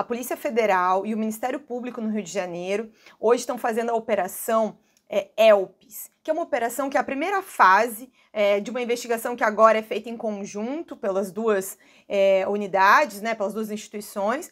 a Polícia Federal e o Ministério Público no Rio de Janeiro hoje estão fazendo a operação é, ELPS, que é uma operação que é a primeira fase é, de uma investigação que agora é feita em conjunto pelas duas é, unidades, né, pelas duas instituições,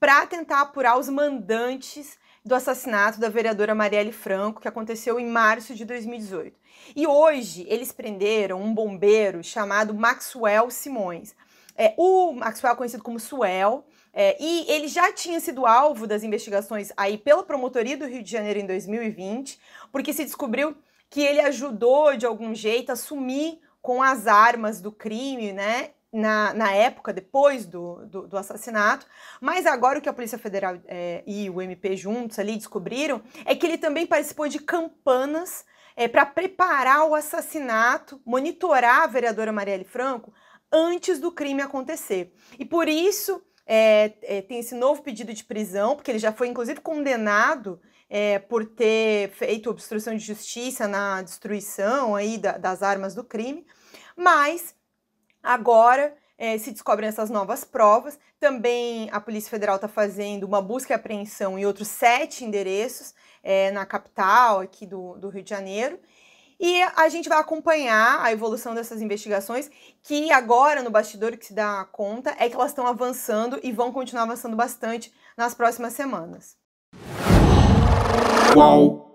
para tentar apurar os mandantes do assassinato da vereadora Marielle Franco, que aconteceu em março de 2018. E hoje eles prenderam um bombeiro chamado Maxwell Simões. É, o Maxwell é conhecido como Suel, é, e ele já tinha sido alvo das investigações aí pela promotoria do Rio de Janeiro em 2020, porque se descobriu que ele ajudou de algum jeito a sumir com as armas do crime, né? Na, na, época, depois do, do, do, assassinato, mas agora o que a Polícia Federal é, e o MP juntos ali descobriram é que ele também participou de campanas é, para preparar o assassinato, monitorar a vereadora Marielle Franco antes do crime acontecer. E por isso é, é, tem esse novo pedido de prisão, porque ele já foi inclusive condenado é, por ter feito obstrução de justiça na destruição aí da, das armas do crime, mas agora é, se descobrem essas novas provas. Também a Polícia Federal está fazendo uma busca e apreensão em outros sete endereços é, na capital, aqui do, do Rio de Janeiro. E a gente vai acompanhar a evolução dessas investigações, que agora no bastidor que se dá conta é que elas estão avançando e vão continuar avançando bastante nas próximas semanas. Uau!